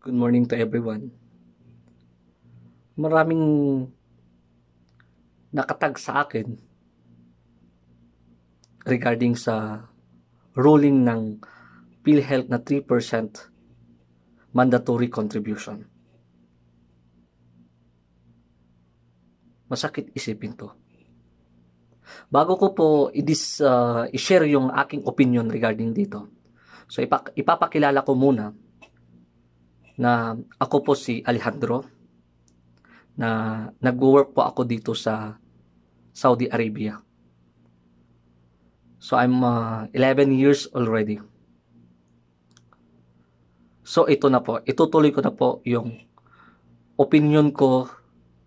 Good morning to everyone. Maraming nakatag sa akin regarding sa ruling ng PhilHealth na 3% mandatory contribution. Masakit isipin to. Bago ko po i-dis, uh, i-share yung aking opinion regarding dito. So ipak- ipapakilala ko muna na ako po si Alejandro na nagwo-work po ako dito sa Saudi Arabia. So I'm uh, 11 years already. So ito na po, itutuloy ko na po yung opinion ko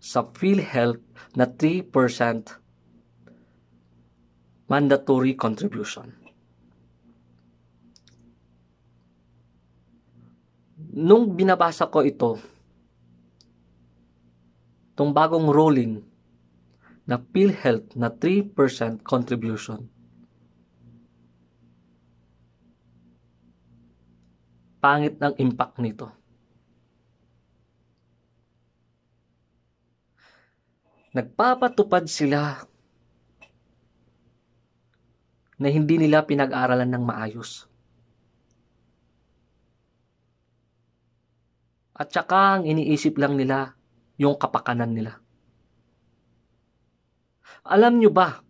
sa PhilHealth na 3% mandatory contribution. nung binabasa ko ito, tong bagong ruling na PhilHealth na 3% contribution, pangit ng impact nito. Nagpapatupad sila na hindi nila pinag-aralan ng maayos. At saka ang iniisip lang nila yung kapakanan nila. Alam nyo ba,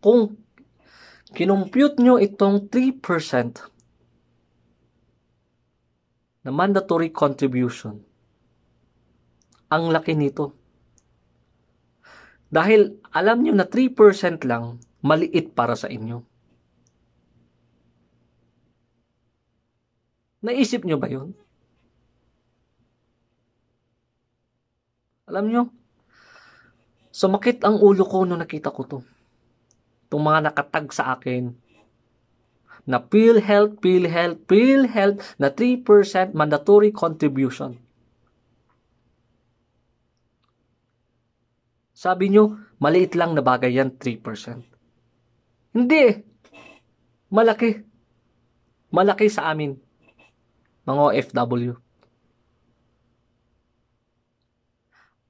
kung kinumpute nyo itong 3% na mandatory contribution, ang laki nito. Dahil alam nyo na 3% lang, maliit para sa inyo. Naisip nyo ba yun? Alam nyo, sumakit ang ulo ko nung nakita ko to. Itong mga nakatag sa akin na PhilHealth, PhilHealth, PhilHealth na 3% mandatory contribution. Sabi nyo, maliit lang na bagay yan, 3%. Hindi. Eh. Malaki. Malaki sa amin. Mga OFW.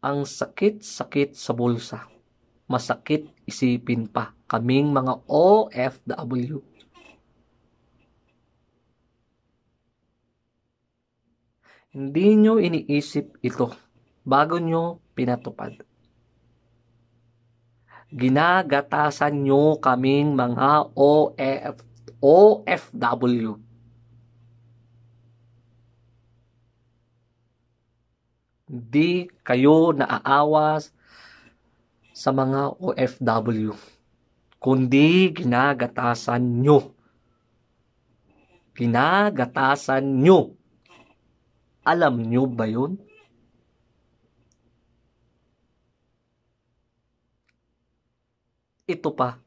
Ang sakit-sakit sa bulsa. Masakit isipin pa kaming mga OFW. Hindi nyo iniisip ito bago nyo pinatupad. Ginagatasan nyo kaming mga OF, OFW. Di kayo naaawas sa mga OFW, kundi ginagatasan nyo. Ginagatasan nyo. Alam nyo ba yun? Ito pa.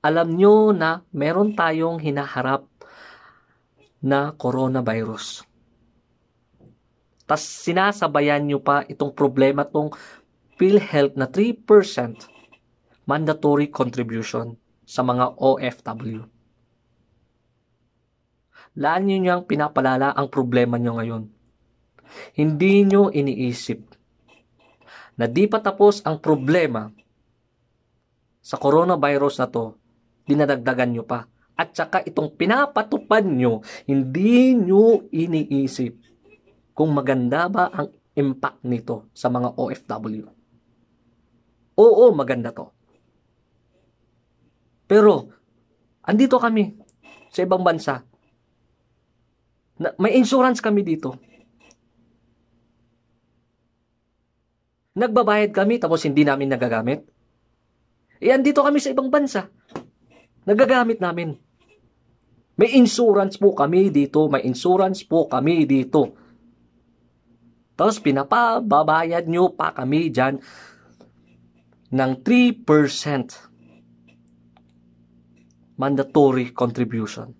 Alam nyo na meron tayong hinaharap na coronavirus tas sinasabayan nyo pa itong problema tong PhilHealth na 3% mandatory contribution sa mga OFW. Laan nyo niyang pinapalala ang problema nyo ngayon. Hindi nyo iniisip na di pa tapos ang problema sa coronavirus na to, dinadagdagan nyo pa. At saka itong pinapatupad nyo, hindi nyo iniisip kung maganda ba ang impact nito sa mga OFW. Oo, maganda to. Pero, andito kami sa ibang bansa. Na, may insurance kami dito. Nagbabayad kami tapos hindi namin nagagamit. Eh, andito kami sa ibang bansa. Nagagamit namin. May insurance po kami dito. May insurance po kami dito. Tapos pinapababayad nyo pa kami dyan ng 3% mandatory contribution.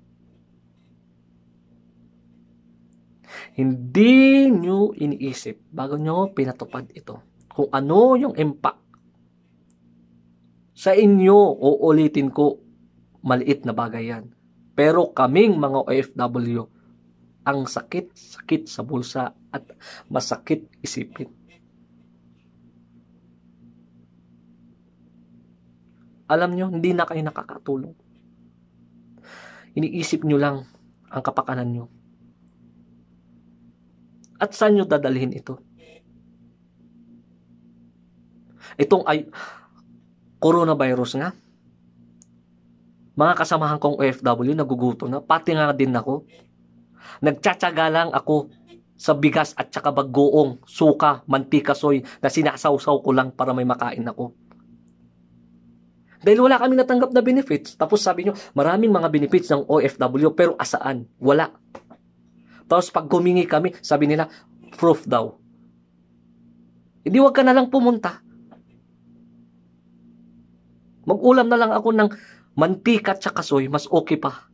Hindi nyo iniisip bago nyo pinatupad ito kung ano yung impact sa inyo, uulitin ko, maliit na bagay yan. Pero kaming mga OFW, ang sakit-sakit sa bulsa at masakit isipin. Alam nyo, hindi na kayo nakakatulong. Iniisip nyo lang ang kapakanan nyo. At saan nyo dadalhin ito? Itong ay coronavirus nga. Mga kasamahan kong OFW, naguguto na. Pati nga din ako. Nagtsatsaga lang ako sa bigas at saka bagoong, suka, mantika, soy na sinasawsaw ko lang para may makain ako. Dahil wala kami natanggap na benefits. Tapos sabi nyo, maraming mga benefits ng OFW pero asaan? Wala. Tapos pag gumingi kami, sabi nila, proof daw. Hindi eh, wag ka na lang pumunta. Mag-ulam na lang ako ng mantika at saka soy, mas okay pa.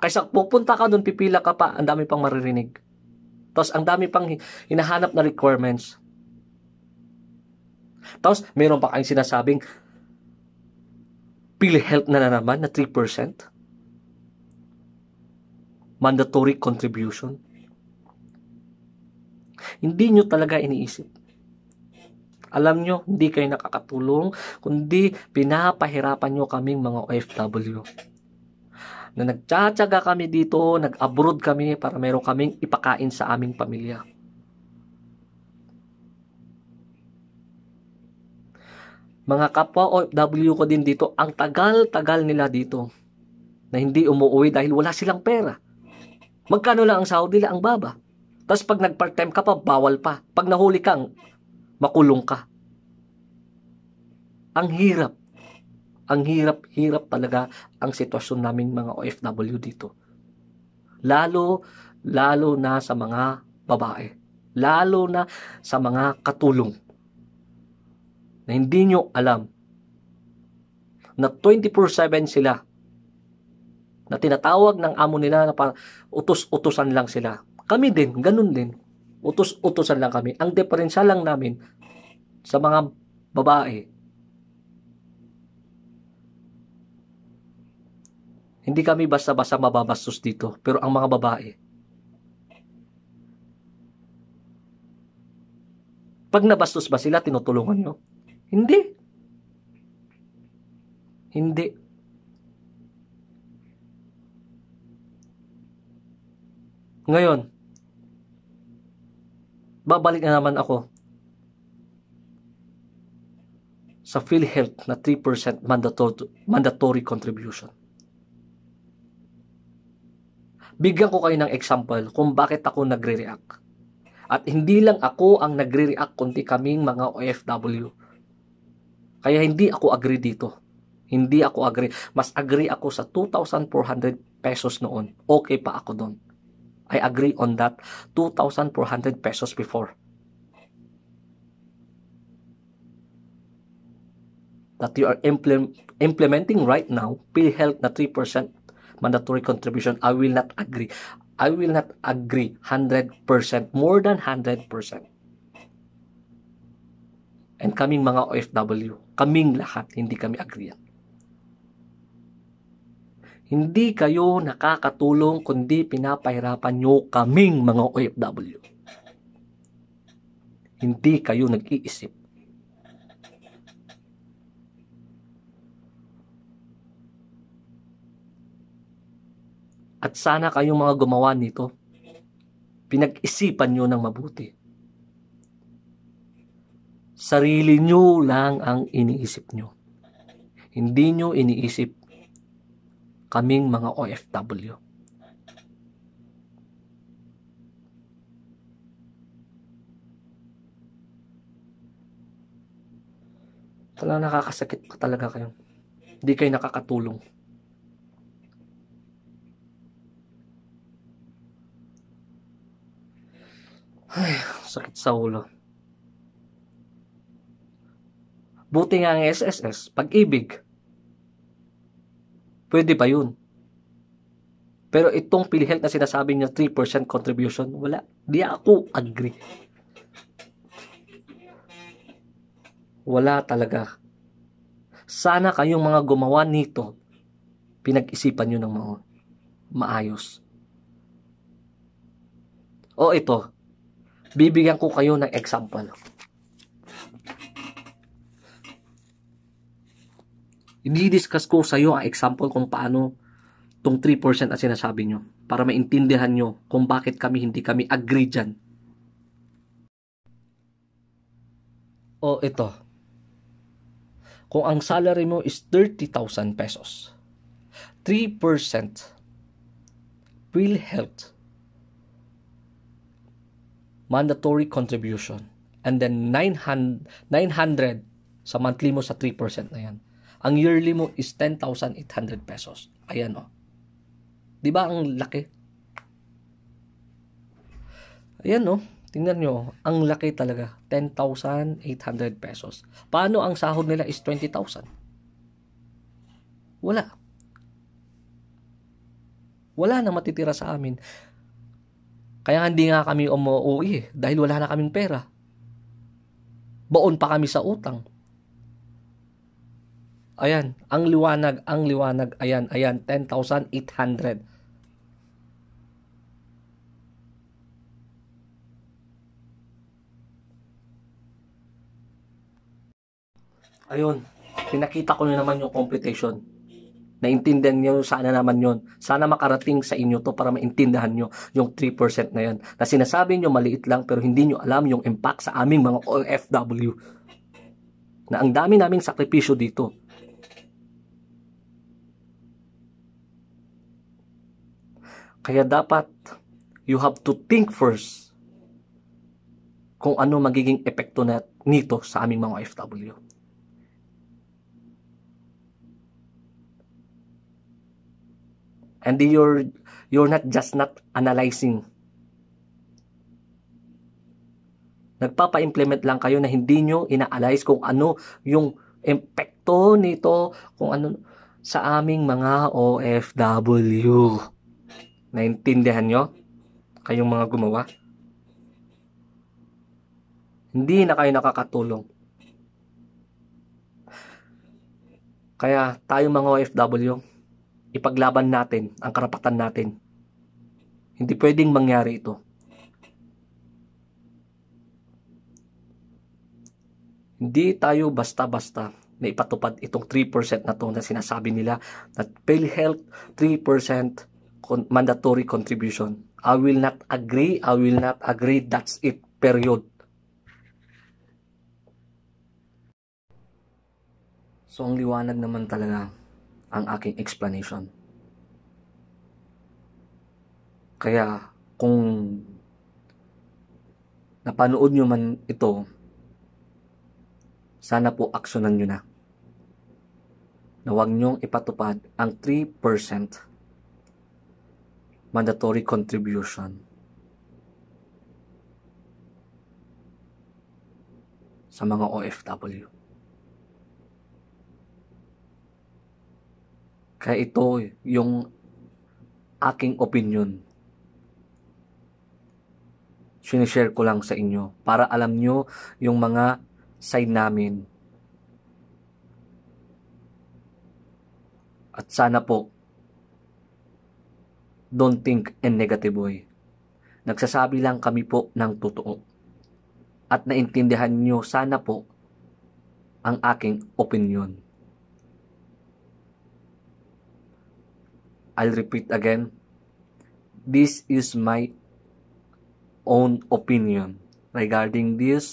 Kaysa pupunta ka doon, pipila ka pa, ang dami pang maririnig. Tapos ang dami pang hinahanap na requirements. Tapos meron pa kayong sinasabing PhilHealth na, na naman na 3%. Mandatory contribution. Hindi nyo talaga iniisip. Alam nyo, hindi kayo nakakatulong, kundi pinapahirapan nyo kaming mga OFW na nagtsatsaga kami dito, nag-abroad kami para meron kaming ipakain sa aming pamilya. Mga kapwa OFW ko din dito, ang tagal-tagal nila dito na hindi umuwi dahil wala silang pera. Magkano lang ang sahod nila ang baba. Tapos pag nag-part-time ka pa, bawal pa. Pag nahuli kang, makulong ka. Ang hirap. Ang hirap-hirap talaga ang sitwasyon namin mga OFW dito. Lalo, lalo na sa mga babae. Lalo na sa mga katulong. Na hindi nyo alam na 24-7 sila na tinatawag ng amo nila na utos-utosan lang sila. Kami din, ganun din. Utos-utosan lang kami. Ang diferensya lang namin sa mga babae Hindi kami basta-basta mababastos dito, pero ang mga babae, pag nabastos ba sila, tinutulungan nyo? Hindi. Hindi. Ngayon, babalik na naman ako sa PhilHealth na 3% mandatory, mandatory contribution bigyan ko kayo ng example kung bakit ako nagre-react. At hindi lang ako ang nagre-react kundi kaming mga OFW. Kaya hindi ako agree dito. Hindi ako agree. Mas agree ako sa 2,400 pesos noon. Okay pa ako doon. I agree on that. 2,400 pesos before. That you are implement, implementing right now, PhilHealth na 3% mandatory contribution, I will not agree. I will not agree 100%, more than 100%. And kaming mga OFW, kaming lahat, hindi kami agree yan. Hindi kayo nakakatulong kundi pinapahirapan nyo kaming mga OFW. Hindi kayo nag-iisip At sana kayong mga gumawa nito, pinag-isipan nyo ng mabuti. Sarili nyo lang ang iniisip nyo. Hindi nyo iniisip kaming mga OFW. Talagang nakakasakit pa talaga kayo. Hindi kayo nakakatulong. Ay, sakit sa ulo. Buti nga ang SSS, pag-ibig, pwede pa yun. Pero itong PhilHealth na sinasabi niya 3% contribution, wala. Di ako agree. Wala talaga. Sana kayong mga gumawa nito, pinag-isipan nyo ng mga maayos. O oh, ito, Bibigyan ko kayo ng example. I-discuss ko sa iyo ang example kung paano tong 3% na sinasabi nyo para maintindihan nyo kung bakit kami hindi kami agree dyan. O ito. Kung ang salary mo is 30,000 pesos, 3% will health mandatory contribution. And then 900, 900 sa monthly mo sa 3% na yan. Ang yearly mo is 10,800 pesos. Ayan o. Oh. Di ba ang laki? Ayan o. Oh. Tingnan nyo, ang laki talaga. 10,800 pesos. Paano ang sahod nila is 20,000? Wala. Wala na matitira sa amin. Kaya hindi nga kami umuwi eh, dahil wala na kaming pera. Baon pa kami sa utang. Ayan, ang liwanag, ang liwanag, ayan, ayan, 10,800. Ayun, pinakita ko na naman yung computation. Naintindihan niyo sana naman yon. Sana makarating sa inyo to para maintindihan niyo yung 3% na yan. Na sinasabi niyo maliit lang, pero hindi niyo alam yung impact sa aming mga OFW. Na ang dami naming sakripisyo dito. Kaya dapat, you have to think first kung ano magiging epekto nito sa aming mga OFW. and you're you're not just not analyzing nagpapa-implement lang kayo na hindi nyo ina-analyze kung ano yung epekto nito kung ano sa aming mga OFW. Naintindihan nyo? Kayong mga gumawa? Hindi na kayo nakakatulong. Kaya tayo mga OFW, ipaglaban natin ang karapatan natin. Hindi pwedeng mangyari ito. Hindi tayo basta-basta na ipatupad itong 3% na to na sinasabi nila that PhilHealth 3% mandatory contribution. I will not agree, I will not agree, that's it, period. So ang liwanag naman talaga ang aking explanation. Kaya kung napanood nyo man ito, sana po aksyonan nyo na na huwag nyong ipatupad ang 3% mandatory contribution sa mga OFW. Kaya ito yung aking opinion. Sinishare ko lang sa inyo para alam nyo yung mga side namin. At sana po, don't think in negative boy. Nagsasabi lang kami po ng totoo. At naintindihan nyo sana po ang aking opinion. I'll repeat again. This is my own opinion regarding this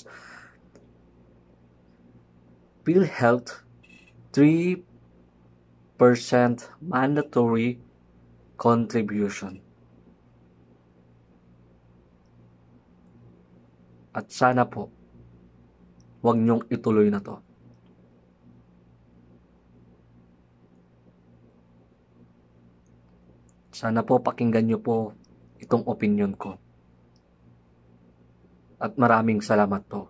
bill health 3% mandatory contribution. At sana po, wag niyong ituloy na to. Sana po pakinggan nyo po itong opinion ko. At maraming salamat po.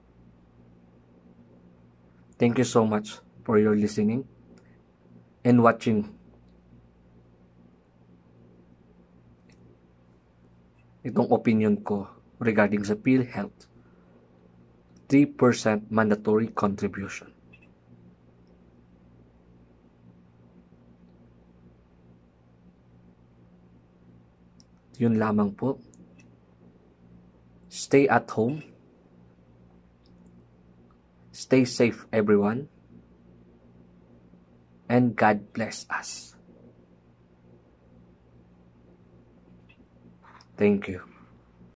Thank you so much for your listening and watching. Itong opinion ko regarding sa PhilHealth 3% mandatory contribution. Yun lamang po. Stay at home. Stay safe everyone. And God bless us. Thank you.